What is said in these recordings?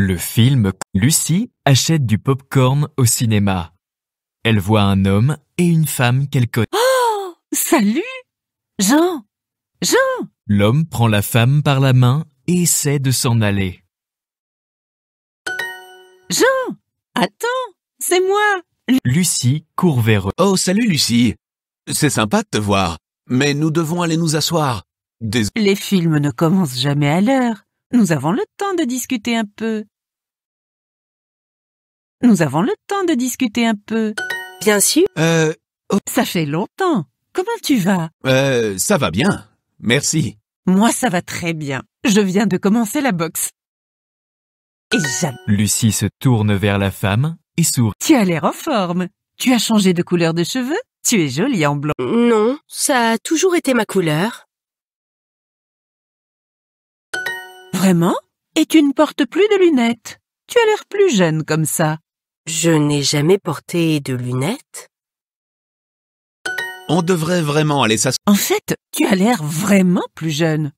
Le film Lucie achète du pop-corn au cinéma. Elle voit un homme et une femme qu'elle connaît. Oh Salut Jean Jean L'homme prend la femme par la main et essaie de s'en aller. Jean Attends C'est moi Lucie court vers eux. Oh, salut Lucie C'est sympa de te voir, mais nous devons aller nous asseoir. Les films ne commencent jamais à l'heure. Nous avons le temps de discuter un peu. Nous avons le temps de discuter un peu. Bien sûr. Euh, oh. Ça fait longtemps. Comment tu vas Euh, ça va bien. Merci. Moi, ça va très bien. Je viens de commencer la boxe. Et j'aime. Lucie se tourne vers la femme et sourit. Tu as l'air en forme. Tu as changé de couleur de cheveux Tu es jolie en blanc. Non, ça a toujours été ma couleur. Vraiment Et tu ne portes plus de lunettes Tu as l'air plus jeune comme ça. Je n'ai jamais porté de lunettes. On devrait vraiment aller s'asseoir. En fait, tu as l'air vraiment plus jeune.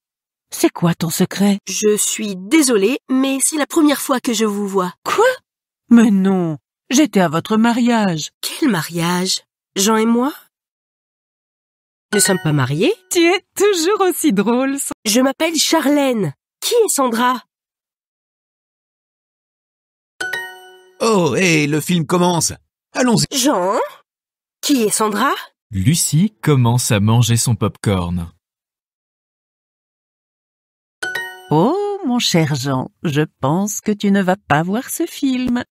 C'est quoi ton secret Je suis désolée, mais c'est la première fois que je vous vois. Quoi Mais non, j'étais à votre mariage. Quel mariage Jean et moi ne sommes pas mariés. Tu es toujours aussi drôle. Je m'appelle Charlène qui, est Sandra Oh, hé, le film commence Allons-y Jean Qui est Sandra Lucie commence à manger son pop-corn. Oh, mon cher Jean, je pense que tu ne vas pas voir ce film.